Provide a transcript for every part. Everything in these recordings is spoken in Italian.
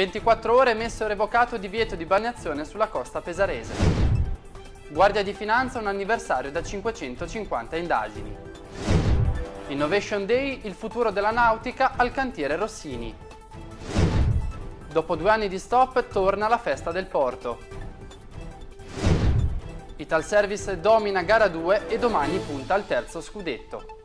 24 ore messo revocato divieto di bagnazione sulla costa pesarese. Guardia di Finanza un anniversario da 550 indagini. Innovation Day, il futuro della nautica al cantiere Rossini. Dopo due anni di stop torna la festa del porto. Italservice domina gara 2 e domani punta al terzo scudetto.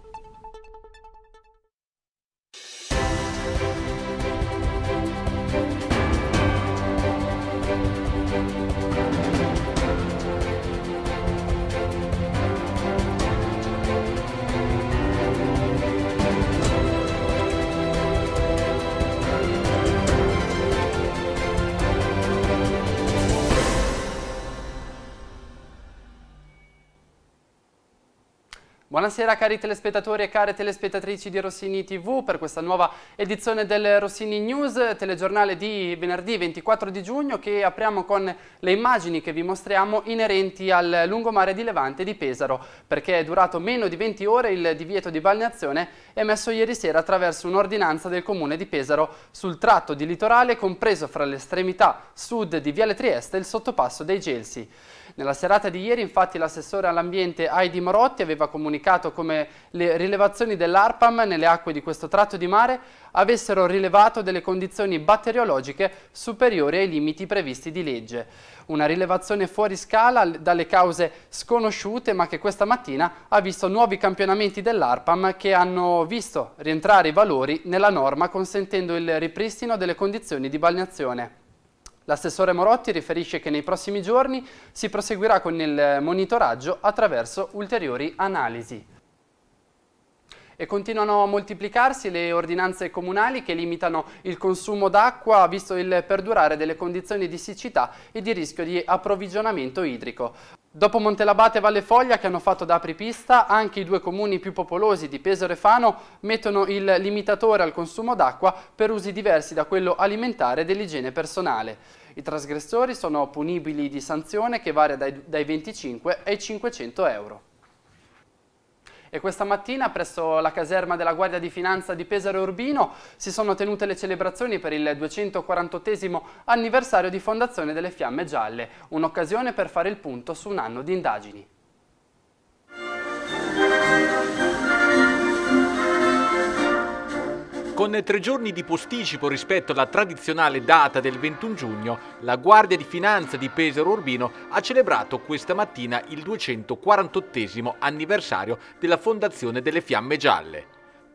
Buonasera cari telespettatori e care telespettatrici di Rossini TV per questa nuova edizione del Rossini News, telegiornale di venerdì 24 di giugno che apriamo con le immagini che vi mostriamo inerenti al lungomare di Levante di Pesaro, perché è durato meno di 20 ore il divieto di balneazione emesso ieri sera attraverso un'ordinanza del comune di Pesaro sul tratto di litorale compreso fra l'estremità sud di Viale Trieste e il sottopasso dei Gelsi. Nella serata di ieri infatti l'assessore all'ambiente Heidi Morotti aveva comunicato come le rilevazioni dell'ARPAM nelle acque di questo tratto di mare avessero rilevato delle condizioni batteriologiche superiori ai limiti previsti di legge. Una rilevazione fuori scala dalle cause sconosciute ma che questa mattina ha visto nuovi campionamenti dell'ARPAM che hanno visto rientrare i valori nella norma consentendo il ripristino delle condizioni di balneazione. L'assessore Morotti riferisce che nei prossimi giorni si proseguirà con il monitoraggio attraverso ulteriori analisi. E continuano a moltiplicarsi le ordinanze comunali che limitano il consumo d'acqua visto il perdurare delle condizioni di siccità e di rischio di approvvigionamento idrico. Dopo Montelabate e Valle Foglia che hanno fatto da apripista, anche i due comuni più popolosi di Pesaro e Fano mettono il limitatore al consumo d'acqua per usi diversi da quello alimentare e dell'igiene personale. I trasgressori sono punibili di sanzione che varia dai, dai 25 ai 500 euro. E questa mattina presso la caserma della Guardia di Finanza di Pesaro Urbino si sono tenute le celebrazioni per il 248 anniversario di fondazione delle Fiamme Gialle, un'occasione per fare il punto su un anno di indagini. Con tre giorni di posticipo rispetto alla tradizionale data del 21 giugno, la Guardia di Finanza di Pesaro Urbino ha celebrato questa mattina il 248 anniversario della fondazione delle Fiamme Gialle.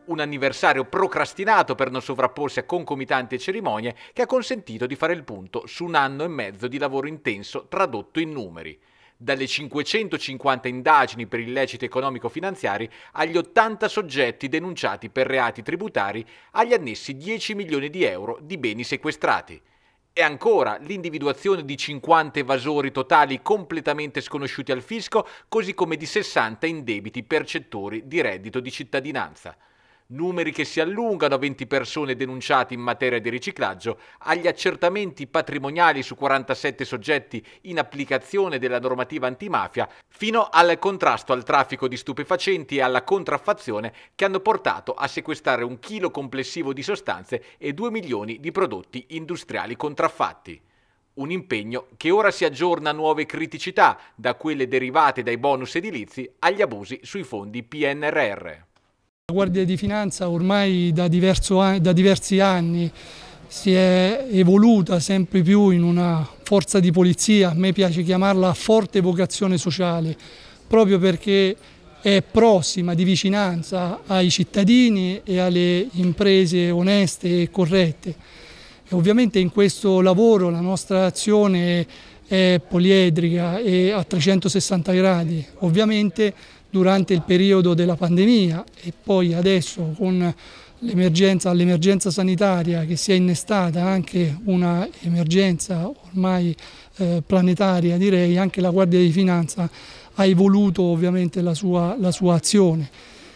Un anniversario procrastinato per non sovrapporsi a concomitanti cerimonie che ha consentito di fare il punto su un anno e mezzo di lavoro intenso tradotto in numeri dalle 550 indagini per illeciti economico-finanziari agli 80 soggetti denunciati per reati tributari agli annessi 10 milioni di euro di beni sequestrati. E ancora l'individuazione di 50 evasori totali completamente sconosciuti al fisco, così come di 60 indebiti percettori di reddito di cittadinanza numeri che si allungano a 20 persone denunciate in materia di riciclaggio, agli accertamenti patrimoniali su 47 soggetti in applicazione della normativa antimafia, fino al contrasto al traffico di stupefacenti e alla contraffazione che hanno portato a sequestrare un chilo complessivo di sostanze e 2 milioni di prodotti industriali contraffatti. Un impegno che ora si aggiorna a nuove criticità, da quelle derivate dai bonus edilizi agli abusi sui fondi PNRR. La Guardia di Finanza ormai da, diverso, da diversi anni si è evoluta sempre più in una forza di polizia, a me piace chiamarla forte vocazione sociale, proprio perché è prossima di vicinanza ai cittadini e alle imprese oneste e corrette. E ovviamente in questo lavoro la nostra azione è poliedrica e a 360 gradi. Ovviamente durante il periodo della pandemia e poi adesso con l'emergenza, sanitaria che si è innestata anche una emergenza ormai eh, planetaria direi, anche la Guardia di Finanza ha evoluto ovviamente la sua, la sua azione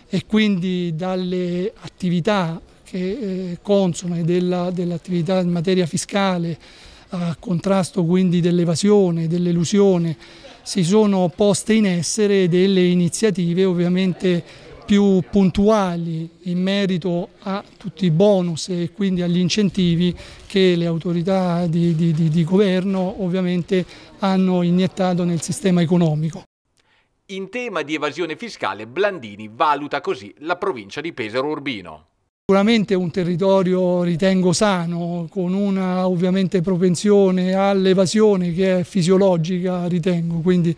e quindi dalle attività che eh, consone dell'attività dell in materia fiscale a contrasto quindi dell'evasione, dell'elusione, si sono poste in essere delle iniziative ovviamente più puntuali in merito a tutti i bonus e quindi agli incentivi che le autorità di, di, di, di governo ovviamente hanno iniettato nel sistema economico. In tema di evasione fiscale, Blandini valuta così la provincia di Pesaro Urbino. Sicuramente un territorio ritengo sano, con una ovviamente propensione all'evasione che è fisiologica ritengo, quindi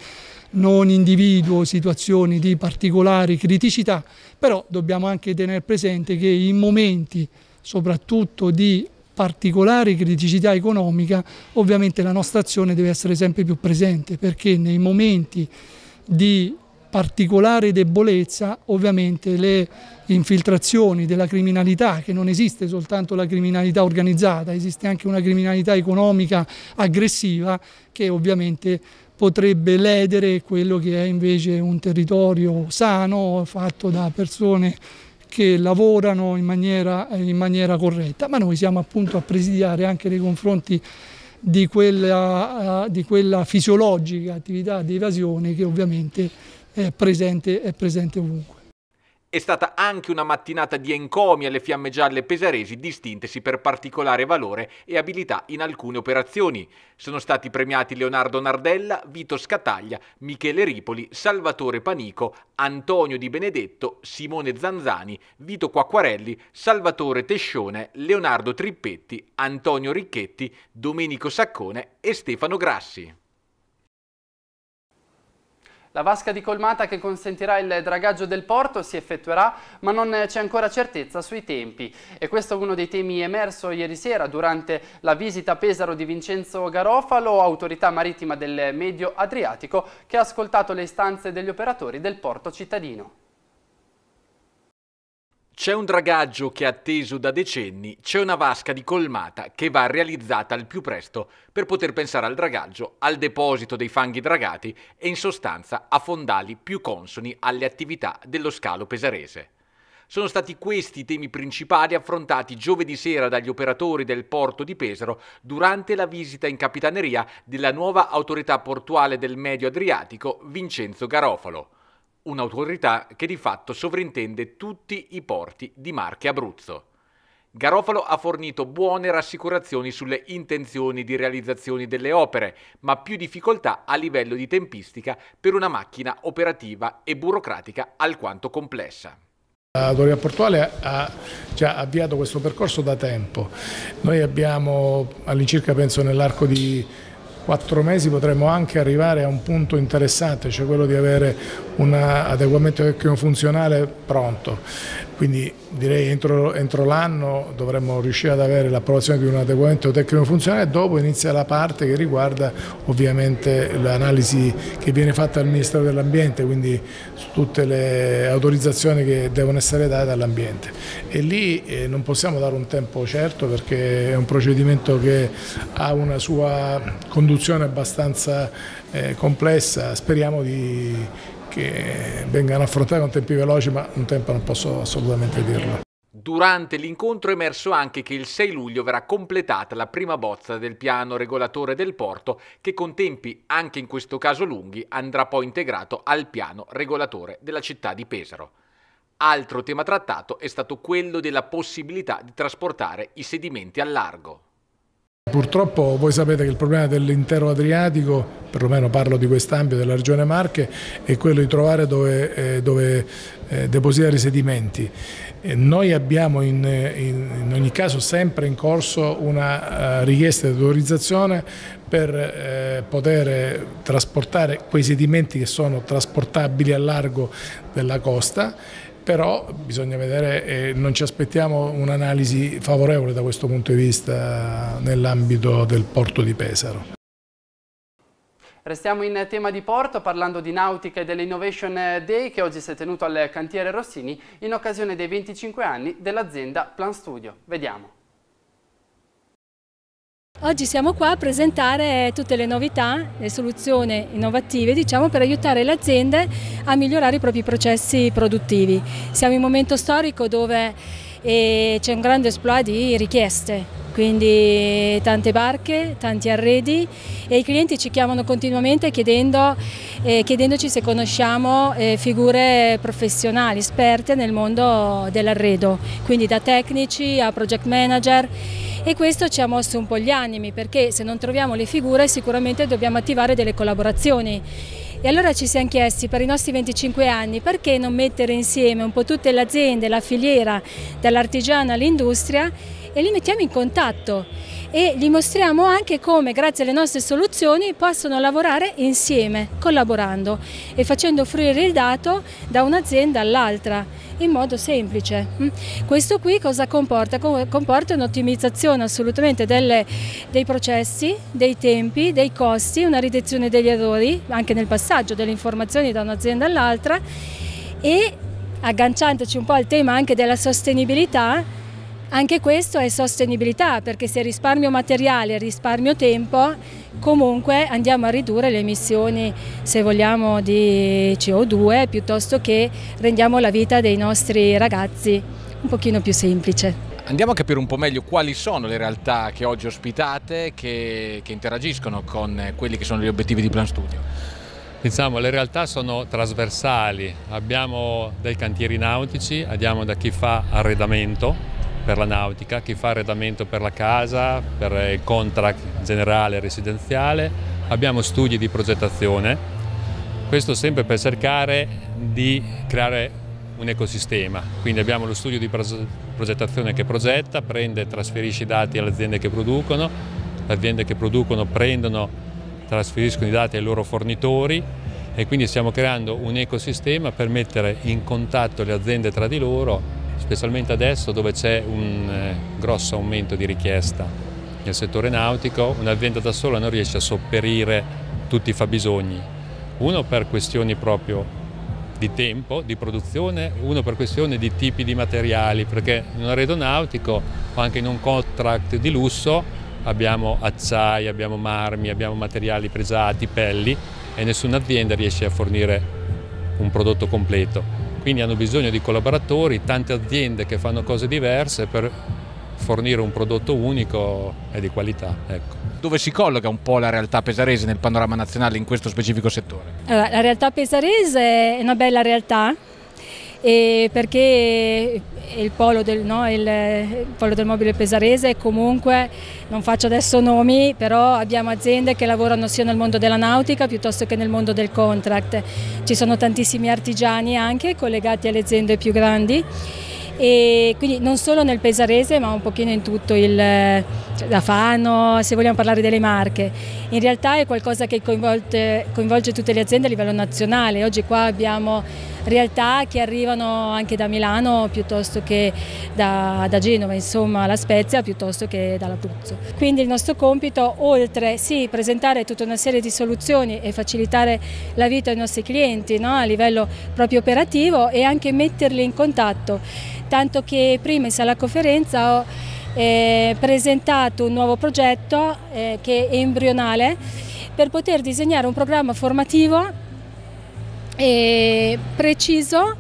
non individuo situazioni di particolari criticità, però dobbiamo anche tenere presente che in momenti soprattutto di particolari criticità economica ovviamente la nostra azione deve essere sempre più presente perché nei momenti di particolare debolezza ovviamente le infiltrazioni della criminalità, che non esiste soltanto la criminalità organizzata, esiste anche una criminalità economica aggressiva che ovviamente potrebbe ledere quello che è invece un territorio sano, fatto da persone che lavorano in maniera, in maniera corretta, ma noi siamo appunto a presidiare anche nei confronti di quella, di quella fisiologica attività di evasione che ovviamente è presente, è presente ovunque. È stata anche una mattinata di encomi alle fiamme gialle pesaresi distintesi per particolare valore e abilità in alcune operazioni. Sono stati premiati Leonardo Nardella, Vito Scataglia, Michele Ripoli, Salvatore Panico, Antonio Di Benedetto, Simone Zanzani, Vito Quacquarelli, Salvatore Tescione, Leonardo Trippetti, Antonio Ricchetti, Domenico Saccone e Stefano Grassi. La vasca di colmata che consentirà il dragaggio del porto si effettuerà, ma non c'è ancora certezza sui tempi. E questo è uno dei temi emerso ieri sera durante la visita a Pesaro di Vincenzo Garofalo, autorità marittima del Medio Adriatico, che ha ascoltato le istanze degli operatori del porto cittadino. C'è un dragaggio che è atteso da decenni, c'è una vasca di colmata che va realizzata al più presto per poter pensare al dragaggio, al deposito dei fanghi dragati e in sostanza a fondali più consoni alle attività dello scalo pesarese. Sono stati questi i temi principali affrontati giovedì sera dagli operatori del porto di Pesaro durante la visita in capitaneria della nuova autorità portuale del Medio Adriatico Vincenzo Garofalo un'autorità che di fatto sovrintende tutti i porti di Marche Abruzzo. Garofalo ha fornito buone rassicurazioni sulle intenzioni di realizzazione delle opere, ma più difficoltà a livello di tempistica per una macchina operativa e burocratica alquanto complessa. L'autorità portuale ha già avviato questo percorso da tempo. Noi abbiamo all'incirca, penso, nell'arco di quattro mesi potremmo anche arrivare a un punto interessante, cioè quello di avere un adeguamento tecnico-funzionale pronto, quindi direi entro, entro l'anno dovremmo riuscire ad avere l'approvazione di un adeguamento tecnico-funzionale, e dopo inizia la parte che riguarda ovviamente l'analisi che viene fatta al Ministero dell'Ambiente, quindi su tutte le autorizzazioni che devono essere date all'ambiente e lì eh, non possiamo dare un tempo certo perché è un procedimento che ha una sua conduzione abbastanza eh, complessa, speriamo di che vengano affrontate con tempi veloci, ma un tempo non posso assolutamente dirlo. Durante l'incontro è emerso anche che il 6 luglio verrà completata la prima bozza del piano regolatore del porto che con tempi anche in questo caso lunghi andrà poi integrato al piano regolatore della città di Pesaro. Altro tema trattato è stato quello della possibilità di trasportare i sedimenti al largo. Purtroppo voi sapete che il problema dell'intero Adriatico, perlomeno parlo di quest'ambito della regione Marche, è quello di trovare dove, eh, dove eh, depositare i sedimenti. E eh, noi abbiamo in, in, in, ogni caso sempre in corso una uh, richiesta di autorizzazione per eh, poter trasportare quei sedimenti che sono trasportabili a largo della costa però bisogna vedere, eh, non ci aspettiamo un'analisi favorevole da questo punto di vista nell'ambito del porto di Pesaro. Restiamo in tema di porto parlando di nautica e dell'Innovation Day che oggi si è tenuto al cantiere Rossini in occasione dei 25 anni dell'azienda Plan Studio. Vediamo. Oggi siamo qua a presentare tutte le novità, le soluzioni innovative diciamo, per aiutare le aziende a migliorare i propri processi produttivi. Siamo in un momento storico dove eh, c'è un grande esploit di richieste, quindi tante barche, tanti arredi e i clienti ci chiamano continuamente chiedendo, eh, chiedendoci se conosciamo eh, figure professionali, esperte nel mondo dell'arredo, quindi da tecnici a project manager e questo ci ha mosso un po' gli animi perché se non troviamo le figure sicuramente dobbiamo attivare delle collaborazioni. E allora ci siamo chiesti per i nostri 25 anni perché non mettere insieme un po' tutte le aziende, la filiera, dall'artigiana all'industria e li mettiamo in contatto e gli mostriamo anche come grazie alle nostre soluzioni possono lavorare insieme, collaborando e facendo fruire il dato da un'azienda all'altra in modo semplice. Mm? Questo qui cosa comporta? Comporta un'ottimizzazione assolutamente delle, dei processi, dei tempi, dei costi, una riduzione degli errori anche nel passaggio delle informazioni da un'azienda all'altra e agganciandoci un po' al tema anche della sostenibilità anche questo è sostenibilità perché se risparmio materiale e risparmio tempo comunque andiamo a ridurre le emissioni se vogliamo di CO2 piuttosto che rendiamo la vita dei nostri ragazzi un pochino più semplice. Andiamo a capire un po' meglio quali sono le realtà che oggi ospitate che, che interagiscono con quelli che sono gli obiettivi di Plan Studio. Diciamo, le realtà sono trasversali, abbiamo dai cantieri nautici, abbiamo da chi fa arredamento, per la nautica, chi fa arredamento per la casa, per il contract generale residenziale, abbiamo studi di progettazione, questo sempre per cercare di creare un ecosistema, quindi abbiamo lo studio di progettazione che progetta, prende e trasferisce i dati alle aziende che producono, le aziende che producono prendono e trasferiscono i dati ai loro fornitori e quindi stiamo creando un ecosistema per mettere in contatto le aziende tra di loro specialmente adesso dove c'è un eh, grosso aumento di richiesta nel settore nautico, un'azienda da sola non riesce a sopperire tutti i fabbisogni, uno per questioni proprio di tempo, di produzione, uno per questione di tipi di materiali, perché in un arredo nautico o anche in un contract di lusso abbiamo acciai, abbiamo marmi, abbiamo materiali pregiati, pelli e nessuna azienda riesce a fornire un prodotto completo quindi hanno bisogno di collaboratori, tante aziende che fanno cose diverse per fornire un prodotto unico e di qualità. Ecco. Dove si colloca un po' la realtà pesarese nel panorama nazionale in questo specifico settore? Allora, la realtà pesarese è una bella realtà perché il polo, del, no, il, il polo, del, mobile pesarese comunque, non faccio adesso nomi, però abbiamo aziende che lavorano sia nel mondo della nautica piuttosto che nel mondo del contract. Ci sono tantissimi artigiani anche collegati alle aziende più grandi e quindi non solo nel pesarese ma un pochino in tutto il da cioè, Fano, se vogliamo parlare delle marche. In realtà è qualcosa che coinvolge, coinvolge tutte le aziende a livello nazionale. Oggi qua abbiamo realtà che arrivano anche da Milano piuttosto che da, da Genova, insomma la Spezia piuttosto che dall'Abruzzo. Quindi il nostro compito, oltre sì, presentare tutta una serie di soluzioni e facilitare la vita ai nostri clienti no? a livello proprio operativo e anche metterli in contatto, tanto che prima in sala conferenza ho eh, presentato un nuovo progetto eh, che è embrionale per poter disegnare un programma formativo eh, preciso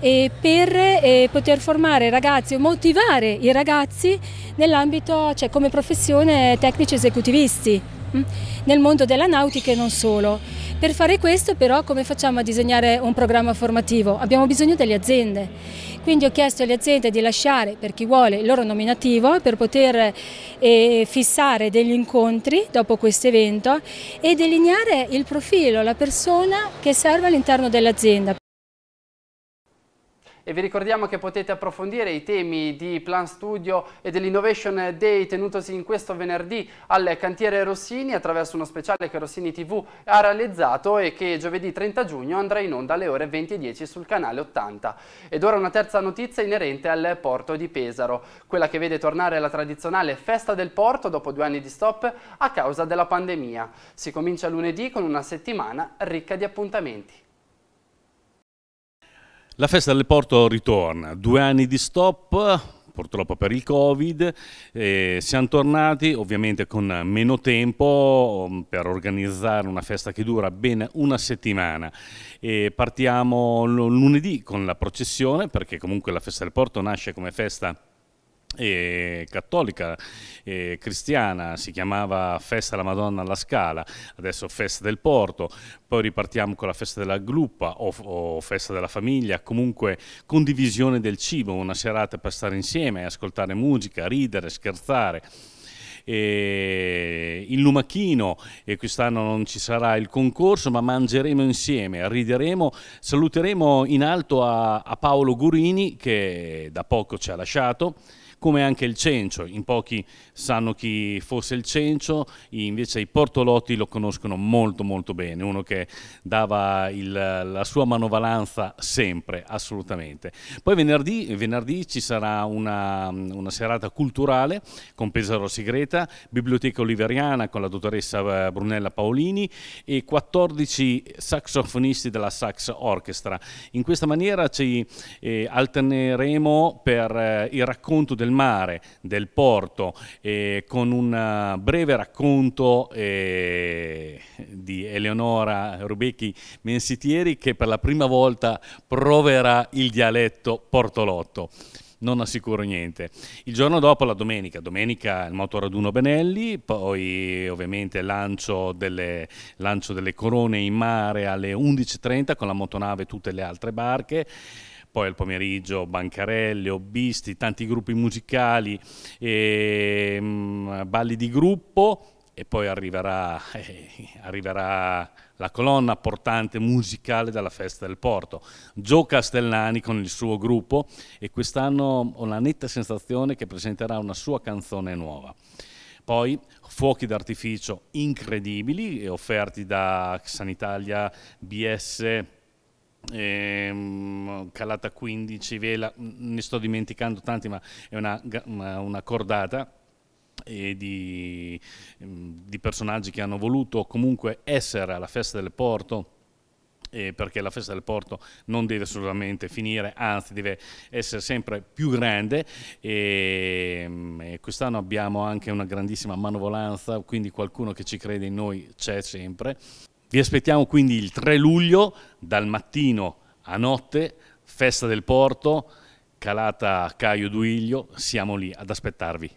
eh, per eh, poter formare i ragazzi o motivare i ragazzi nell'ambito, cioè come professione tecnici esecutivisti. Mm? nel mondo della nautica e non solo. Per fare questo però come facciamo a disegnare un programma formativo? Abbiamo bisogno delle aziende, quindi ho chiesto alle aziende di lasciare per chi vuole il loro nominativo per poter eh, fissare degli incontri dopo questo evento e delineare il profilo, la persona che serve all'interno dell'azienda. E vi ricordiamo che potete approfondire i temi di Plan Studio e dell'Innovation Day tenutosi in questo venerdì al cantiere Rossini attraverso uno speciale che Rossini TV ha realizzato e che giovedì 30 giugno andrà in onda alle ore 20.10 sul canale 80. Ed ora una terza notizia inerente al porto di Pesaro, quella che vede tornare la tradizionale festa del porto dopo due anni di stop a causa della pandemia. Si comincia lunedì con una settimana ricca di appuntamenti. La festa del porto ritorna, due anni di stop, purtroppo per il Covid, e siamo tornati ovviamente con meno tempo mm, per organizzare una festa che dura ben una settimana. E partiamo lunedì con la processione perché comunque la festa del porto nasce come festa eh, cattolica eh, cristiana si chiamava festa della Madonna alla Scala adesso festa del Porto poi ripartiamo con la festa della Gluppa o, o festa della famiglia comunque condivisione del cibo una serata per stare insieme ascoltare musica ridere scherzare il Lumachino e quest'anno non ci sarà il concorso ma mangeremo insieme, rideremo, saluteremo in alto a, a Paolo Gurini che da poco ci ha lasciato come anche il Cencio, in pochi sanno chi fosse il Cencio, invece i portolotti lo conoscono molto molto bene, uno che dava il, la sua manovalanza sempre, assolutamente. Poi venerdì, venerdì ci sarà una, una, serata culturale con Pesaro Segreta, Biblioteca Oliveriana con la dottoressa eh, Brunella Paolini e 14 saxofonisti della Sax Orchestra. In questa maniera ci eh, alterneremo per eh, il racconto del del mare, del porto, eh, con un eh, breve racconto eh, di Eleonora Rubecchi Mensitieri che per la prima volta proverà il dialetto portolotto non assicuro niente. Il giorno dopo, la domenica, domenica il motoraduno Benelli, poi ovviamente lancio delle, lancio delle corone in mare alle 11.30 con la motonave e tutte le altre barche poi al pomeriggio Bancarelle, Hobbisti, tanti gruppi musicali, e, ehm, mh, balli di gruppo e poi arriverà, eh, arriverà la colonna portante musicale della Festa del Porto. Gio Castellani con il suo gruppo e quest'anno ho la netta sensazione che presenterà una sua canzone nuova. Poi fuochi d'artificio incredibili offerti da Sanitalia, BS, Ehm, calata 15 vela, ne sto dimenticando tanti, ma è una, una, cordata e di, mm, di, personaggi che hanno voluto comunque essere alla festa del porto. Eh, perché la festa del porto non deve assolutamente finire, anzi deve essere sempre più grande e, ehm, e quest'anno abbiamo anche una grandissima manovolanza, quindi qualcuno che ci crede in noi c'è sempre. Vi aspettiamo quindi il 3 luglio, dal mattino a notte, festa del porto, calata Caio Duiglio, siamo lì ad aspettarvi.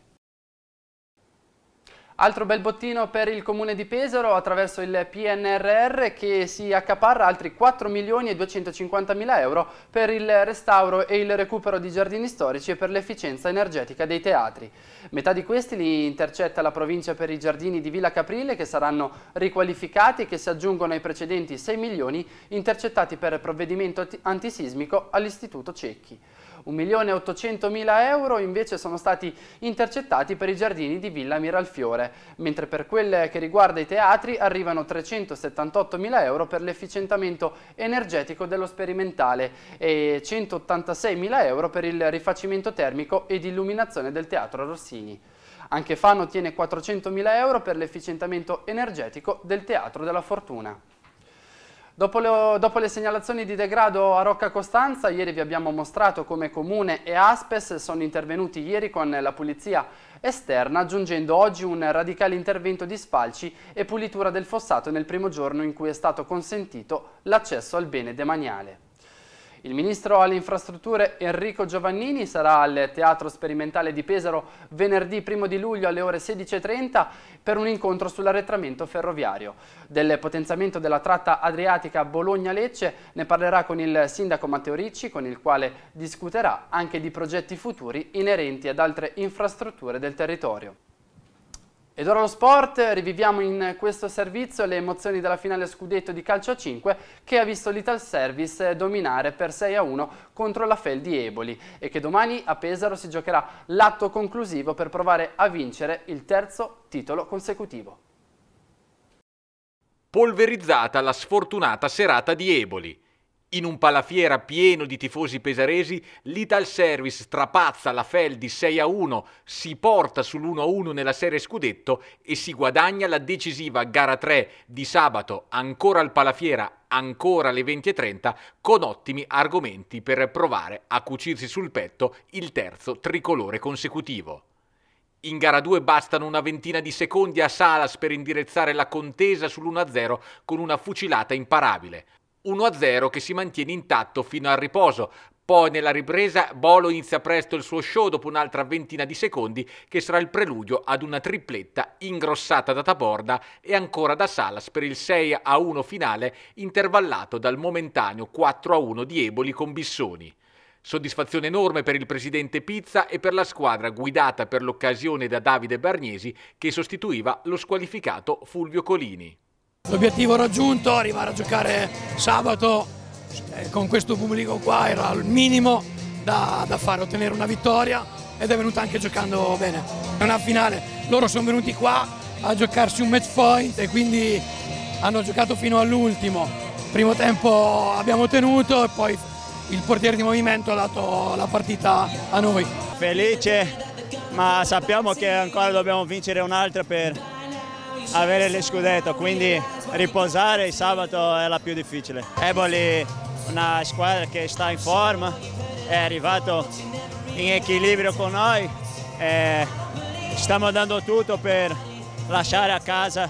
Altro bel bottino per il comune di Pesaro attraverso il PNRR che si accaparra altri 4 milioni e 250 mila euro per il restauro e il recupero di giardini storici e per l'efficienza energetica dei teatri. Metà di questi li intercetta la provincia per i giardini di Villa Caprile che saranno riqualificati e che si aggiungono ai precedenti 6 milioni intercettati per provvedimento antisismico all'Istituto Cecchi. 1.800.000 euro invece sono stati intercettati per i giardini di Villa Miralfiore, mentre per quelle che riguarda i teatri arrivano 378.000 euro per l'efficientamento energetico dello sperimentale e 186.000 euro per il rifacimento termico ed illuminazione del teatro Rossini. Anche Fano ottiene 400.000 euro per l'efficientamento energetico del Teatro della Fortuna. Dopo le, dopo le, segnalazioni di degrado a Rocca Costanza, ieri vi abbiamo mostrato come Comune e Aspes sono intervenuti ieri con la pulizia esterna, aggiungendo oggi un radicale intervento di spalci e pulitura del fossato nel primo giorno in cui è stato consentito l'accesso al bene demaniale. Il ministro alle infrastrutture Enrico Giovannini sarà al Teatro Sperimentale di Pesaro venerdì 1 di luglio alle ore 16.30 per un incontro sull'arretramento ferroviario. Del potenziamento della tratta adriatica Bologna-Lecce ne parlerà con il sindaco Matteo Ricci con il quale discuterà anche di progetti futuri inerenti ad altre infrastrutture del territorio. Ed ora lo sport, riviviamo in questo servizio le emozioni della finale scudetto di calcio a 5 che ha visto l'Ital Service eh, dominare per 6 a 1 contro la Fel di Eboli e che domani a Pesaro si giocherà l'atto conclusivo per provare a vincere il terzo titolo consecutivo. Polverizzata la sfortunata serata di Eboli. In un palafiera pieno di tifosi pesaresi, l'Ital Service strapazza la Fel di 6 a 1, si porta sull'1 a 1 nella serie scudetto e si guadagna la decisiva gara 3 di sabato, ancora al palafiera, ancora alle 20.30, con ottimi argomenti per provare a cucirsi sul petto il terzo tricolore consecutivo. In gara 2 bastano una ventina di secondi a Salas per indirizzare la contesa sull'1-0 con una fucilata imparabile. 1-0 che si mantiene intatto fino al riposo. Poi nella ripresa Bolo inizia presto il suo show dopo un'altra ventina di secondi che sarà il preludio ad una tripletta ingrossata da Taborda e ancora da Salas per il 6 1 finale intervallato dal momentaneo 4 1 di Eboli con Bissoni. Soddisfazione enorme per il presidente Pizza e per la squadra guidata per l'occasione da Davide Barniesi che sostituiva lo squalificato Fulvio Colini. L'obiettivo raggiunto, arrivare a giocare sabato eh, con questo pubblico qua era il minimo da, da, fare, ottenere una vittoria ed è venuta anche giocando bene. È una finale, loro sono venuti qua a giocarsi un match point e quindi hanno giocato fino all'ultimo. Primo tempo abbiamo tenuto e poi il portiere di movimento ha dato la partita a noi. Felice, ma sappiamo che ancora dobbiamo vincere un'altra per avere le scudetto, quindi riposare il sabato è la più difficile. Eboli una squadra che sta in forma, è arrivato in equilibrio con noi, stiamo dando tutto per lasciare a casa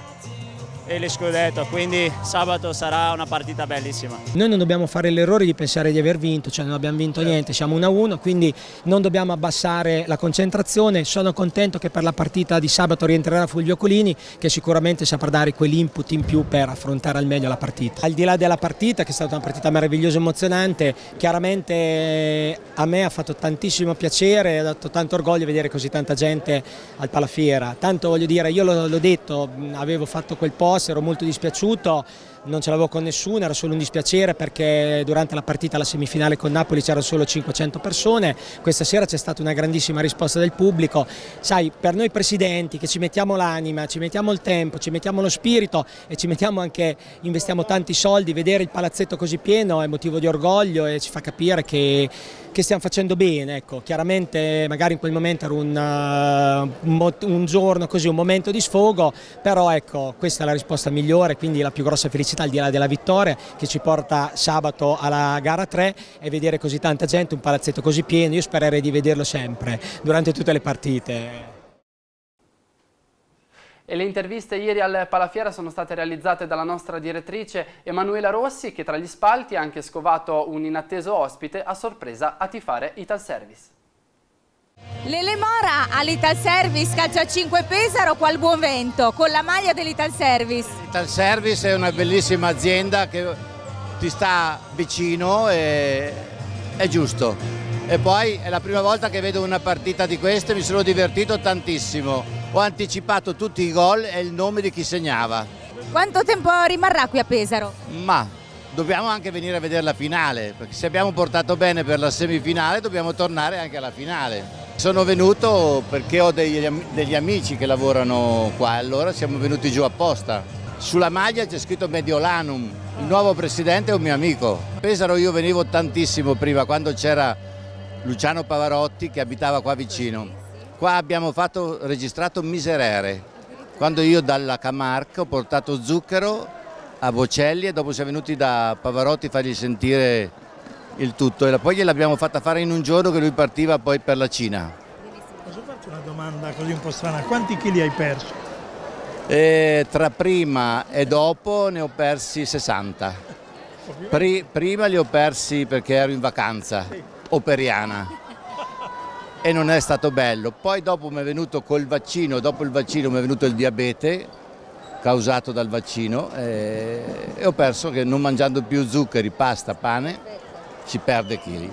e le scudetto, quindi sabato sarà una partita bellissima. Noi non dobbiamo fare l'errore di pensare di aver vinto, cioè non abbiamo vinto niente, siamo 1-1, quindi non dobbiamo abbassare la concentrazione, sono contento che per la partita di sabato rientrerà Fulvio Colini che sicuramente saprà dare quell'input in più per affrontare al meglio la partita. Al di là della partita, che è stata una partita meravigliosa e emozionante, chiaramente eh, a me ha fatto tantissimo piacere, ha dato tanto orgoglio vedere così tanta gente al Palafiera, tanto voglio dire, io l'ho detto, avevo fatto quel post nostro, ero molto dispiaciuto non ce l'avevo con nessuno, era solo un dispiacere perché durante la partita alla semifinale con Napoli c'erano solo 500 persone, questa sera c'è stata una grandissima risposta del pubblico, sai per noi presidenti che ci mettiamo l'anima, ci mettiamo il tempo, ci mettiamo lo spirito e ci mettiamo anche, investiamo tanti soldi, vedere il palazzetto così pieno è motivo di orgoglio e ci fa capire che, che stiamo facendo bene, ecco. chiaramente magari in quel momento era un, uh, un giorno così, un momento di sfogo, però ecco questa è la risposta migliore, quindi la più grossa felicità felicità al di là della vittoria che ci porta sabato alla gara 3 e vedere così tanta gente, un palazzetto così pieno, io spererei di vederlo sempre durante tutte le partite. E le interviste ieri al Palafiera sono state realizzate dalla nostra direttrice Emanuela Rossi che tra gli spalti ha anche scovato un inatteso ospite a sorpresa a tifare Ital Service. L'Elemora all'Ital Service calcia 5 Pesaro, qual buon vento, con la maglia dell'Ital Service. L'Ital Service è una bellissima azienda che ti sta vicino e è giusto. E poi è la prima volta che vedo una partita di queste, mi sono divertito tantissimo. Ho anticipato tutti i gol e il nome di chi segnava. Quanto tempo rimarrà qui a Pesaro? Ma dobbiamo anche venire a vedere la finale, perché se abbiamo portato bene per la semifinale dobbiamo tornare anche alla finale. Sono venuto perché ho degli, degli amici che lavorano qua, allora siamo venuti giù apposta. Sulla maglia c'è scritto Mediolanum, il nuovo presidente è un mio amico. A Pesaro io venivo tantissimo prima, quando c'era Luciano Pavarotti che abitava qua vicino. Qua abbiamo fatto, registrato Miserere, quando io dalla Camarca ho portato zucchero a Bocelli e dopo siamo venuti da Pavarotti a fargli sentire il tutto e poi gliel'abbiamo fatta fare in un giorno che lui partiva poi per la Cina. Posso farti una domanda così un po' strana? Quanti chili hai perso? E tra prima e dopo ne ho persi 60. Pri prima li ho persi perché ero in vacanza, sì. operiana e non è stato bello. Poi dopo mi è venuto col vaccino, dopo il vaccino mi è venuto il diabete causato dal vaccino e, e ho perso che non mangiando più zuccheri, pasta, pane ci perde chili.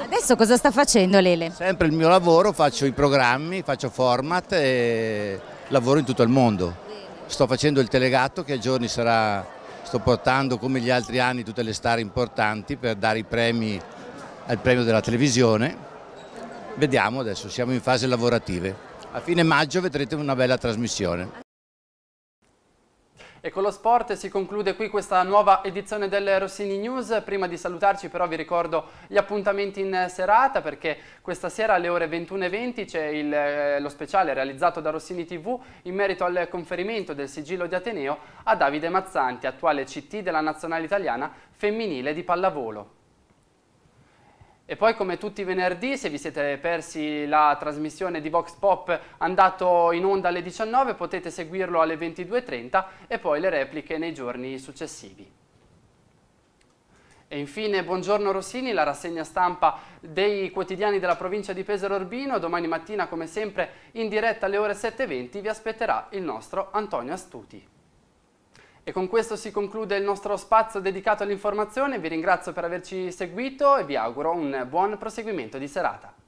Adesso cosa sta facendo Lele? Sempre il mio lavoro, faccio i programmi, faccio format e lavoro in tutto il mondo. Sto facendo il telegatto che a giorni sarà, sto portando come gli altri anni tutte le star importanti per dare i premi al premio della televisione. Vediamo adesso, siamo in fase lavorative. A fine maggio vedrete una bella trasmissione. E con lo sport si conclude qui questa nuova edizione del Rossini News. Prima di salutarci però vi ricordo gli appuntamenti in serata perché questa sera alle ore 21.20 c'è eh, lo speciale realizzato da Rossini TV in merito al conferimento del sigillo di Ateneo a Davide Mazzanti, attuale CT della nazionale italiana femminile di pallavolo. E poi come tutti i venerdì, se vi siete persi la trasmissione di Vox Pop andato in onda alle 19, potete seguirlo alle 22.30 e poi le repliche nei giorni successivi. E infine Buongiorno Rossini, la rassegna stampa dei quotidiani della provincia di Pesaro Urbino. Domani mattina, come sempre, in diretta alle ore 7.20 vi aspetterà il nostro Antonio Astuti. E con questo si conclude il nostro spazio dedicato all'informazione, vi ringrazio per averci seguito e vi auguro un buon proseguimento di serata.